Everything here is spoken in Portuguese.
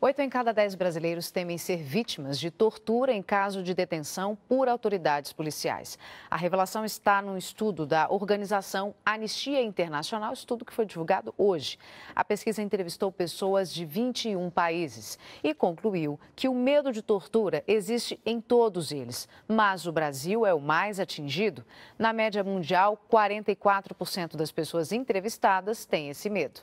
Oito em cada dez brasileiros temem ser vítimas de tortura em caso de detenção por autoridades policiais. A revelação está num estudo da organização Anistia Internacional, estudo que foi divulgado hoje. A pesquisa entrevistou pessoas de 21 países e concluiu que o medo de tortura existe em todos eles, mas o Brasil é o mais atingido. Na média mundial, 44% das pessoas entrevistadas têm esse medo.